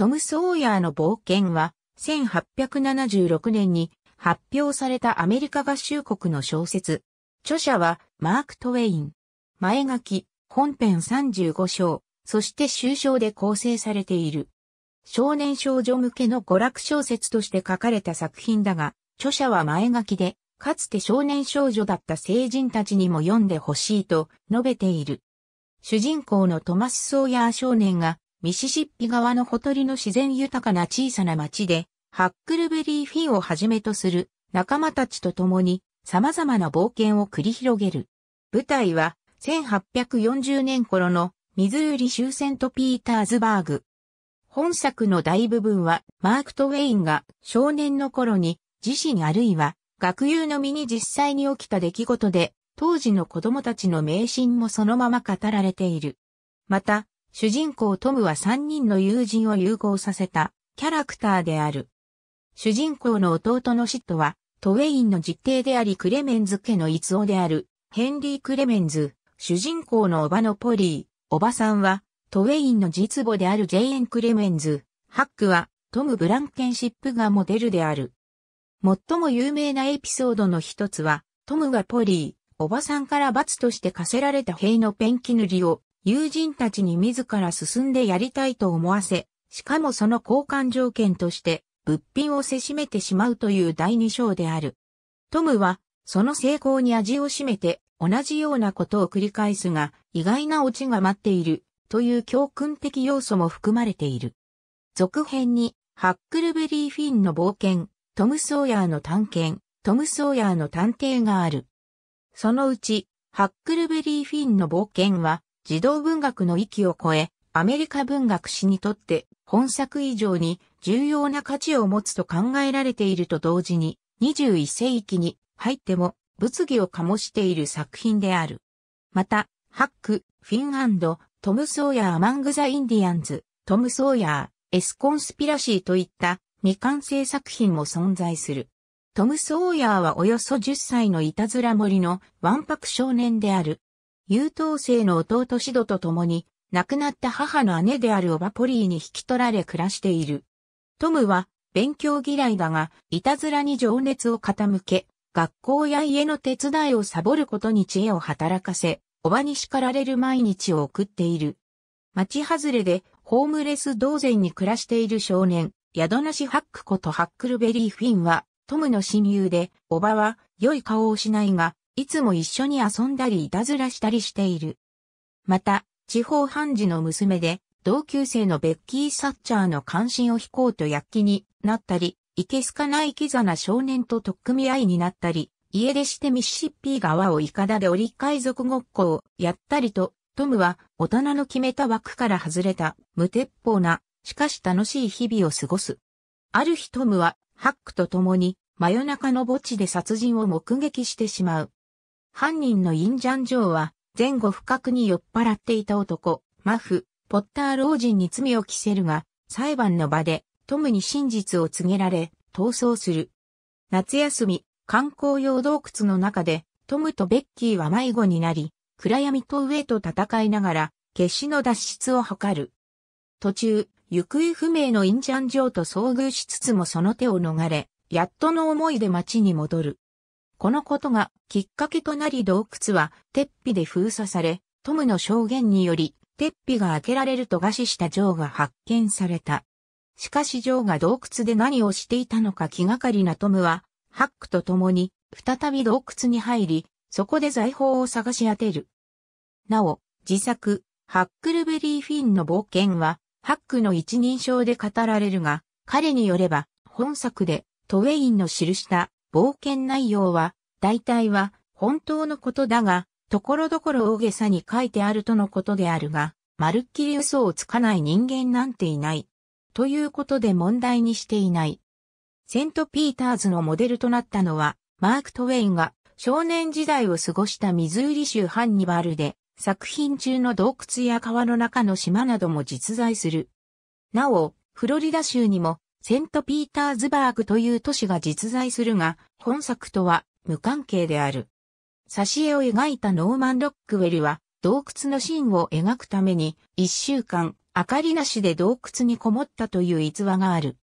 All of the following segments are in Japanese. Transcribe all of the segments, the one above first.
トム・ソーヤーの冒険は、1876年に発表されたアメリカ合衆国の小説。著者はマーク・トウェイン。前書き、本編35章、そして終章で構成されている。少年少女向けの娯楽小説として書かれた作品だが、著者は前書きで、かつて少年少女だった成人たちにも読んでほしいと述べている。主人公のトマス・ソーヤー少年がミシシッピ川のほとりの自然豊かな小さな町で、ハックルベリーフィンをはじめとする仲間たちと共に様々な冒険を繰り広げる。舞台は1840年頃のミズーリ州セントピーターズバーグ。本作の大部分はマーク・トウェインが少年の頃に自身あるいは学友の身に実際に起きた出来事で当時の子供たちの迷信もそのまま語られている。また、主人公トムは3人の友人を融合させたキャラクターである。主人公の弟のシットはトウェインの実弟でありクレメンズ家の逸夫であるヘンリー・クレメンズ、主人公のおばのポリー、おばさんはトウェインの実母であるジェイエン・クレメンズ、ハックはトム・ブランケンシップがモデルである。最も有名なエピソードの一つは、トムがポリー、おばさんから罰として課せられた塀のペンキ塗りを友人たちに自ら進んでやりたいと思わせ、しかもその交換条件として、物品をせしめてしまうという第二章である。トムは、その成功に味を占めて、同じようなことを繰り返すが、意外なオチが待っている、という教訓的要素も含まれている。続編に、ハックルベリー・フィンの冒険、トム・ソーヤーの探検、トム・ソーヤーの探偵がある。そのうち、ハックルベリー・フィンの冒険は、児童文学の域を超え、アメリカ文学史にとって本作以上に重要な価値を持つと考えられていると同時に、21世紀に入っても物議を醸している作品である。また、ハック、フィンンド、トム・ソーヤー・アマング・ザ・インディアンズ、トム・ソーヤー、エス・コンスピラシーといった未完成作品も存在する。トム・ソーヤーはおよそ10歳のいたずら森のワンパク少年である。優等生の弟シドと共に、亡くなった母の姉であるオバポリーに引き取られ暮らしている。トムは、勉強嫌いだが、いたずらに情熱を傾け、学校や家の手伝いをサボることに知恵を働かせ、おばに叱られる毎日を送っている。町外れで、ホームレス同然に暮らしている少年、宿なしハックことハックルベリーフィンは、トムの親友で、おばは、良い顔をしないが、いつも一緒に遊んだりいたずらしたりしている。また、地方判事の娘で、同級生のベッキー・サッチャーの関心を引こうと躍起になったり、いけすかないキザな少年と取っ組み合いになったり、家出してミシシッピー川をイカダで折り海賊ごっこをやったりと、トムは大人の決めた枠から外れた無鉄砲な、しかし楽しい日々を過ごす。ある日トムはハックと共に真夜中の墓地で殺人を目撃してしまう。犯人のインジャンジョーは、前後不覚に酔っ払っていた男、マフ、ポッター老人に罪を着せるが、裁判の場で、トムに真実を告げられ、逃走する。夏休み、観光用洞窟の中で、トムとベッキーは迷子になり、暗闇と上と戦いながら、決死の脱出を図る。途中、行方不明のインジャンジョーと遭遇しつつもその手を逃れ、やっとの思いで町に戻る。このことがきっかけとなり洞窟は鉄皮で封鎖され、トムの証言により、鉄皮が開けられると餓死したジョーが発見された。しかしジョーが洞窟で何をしていたのか気がかりなトムは、ハックと共に再び洞窟に入り、そこで財宝を探し当てる。なお、自作、ハックルベリー・フィンの冒険は、ハックの一人称で語られるが、彼によれば、本作で、トウェインの記した冒険内容は、大体は本当のことだが、ところどころ大げさに書いてあるとのことであるが、まるっきり嘘をつかない人間なんていない。ということで問題にしていない。セント・ピーターズのモデルとなったのは、マーク・トウェインが少年時代を過ごしたミズーリ州ハンニバールで、作品中の洞窟や川の中の島なども実在する。なお、フロリダ州にもセントピーターズバーグという都市が実在するが、本作とは無関係である。挿絵を描いたノーマン・ロックウェルは、洞窟のシーンを描くために、一週間、明かりなしで洞窟にこもったという逸話がある。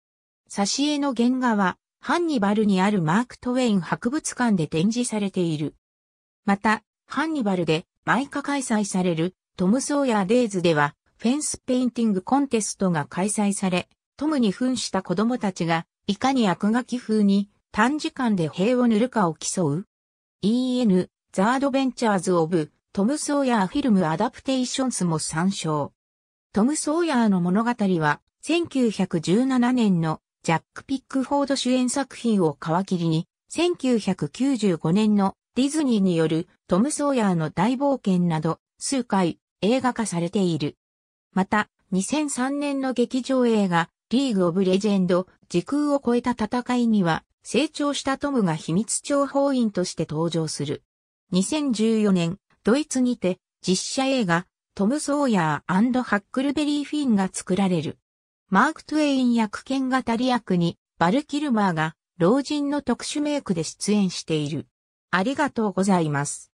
挿絵の原画は、ハンニバルにあるマーク・トウェイン博物館で展示されている。また、ハンニバルで毎日開催されるトム・ソーヤー・デイズでは、フェンスペインティングコンテストが開催され、トムに扮した子供たちが、いかに悪ガキ風に短時間で塀を塗るかを競う ?EN、ザードベンチャーズ・オブ、トム・ソーヤー・フィルム・アダプテーションスも参照。トム・ソーヤーの物語は、1917年のジャック・ピックフォード主演作品を皮切りに、1995年のディズニーによるトム・ソーヤーの大冒険など数回映画化されている。また、2003年の劇場映画リーグ・オブ・レジェンド、時空を超えた戦いには、成長したトムが秘密諜報員として登場する。2014年、ドイツにて、実写映画、トム・ソーヤーハックルベリー・フィンが作られる。マーク・トゥエイン役剣がタリ役に、バル・キルマーが、老人の特殊メイクで出演している。ありがとうございます。